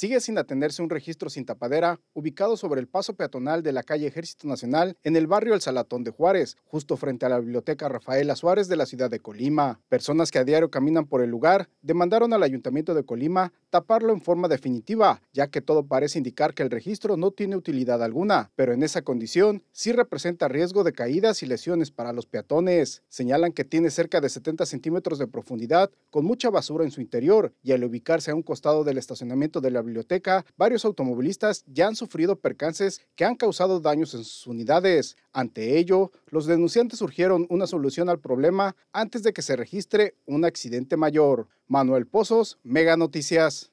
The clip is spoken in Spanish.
Sigue sin atenderse un registro sin tapadera ubicado sobre el paso peatonal de la calle Ejército Nacional en el barrio El Salatón de Juárez, justo frente a la biblioteca Rafaela Suárez de la ciudad de Colima. Personas que a diario caminan por el lugar demandaron al ayuntamiento de Colima taparlo en forma definitiva, ya que todo parece indicar que el registro no tiene utilidad alguna, pero en esa condición sí representa riesgo de caídas y lesiones para los peatones. Señalan que tiene cerca de 70 centímetros de profundidad, con mucha basura en su interior, y al ubicarse a un costado del estacionamiento de la biblioteca, varios automovilistas ya han sufrido percances que han causado daños en sus unidades. Ante ello, los denunciantes surgieron una solución al problema antes de que se registre un accidente mayor. Manuel Pozos, Mega Noticias.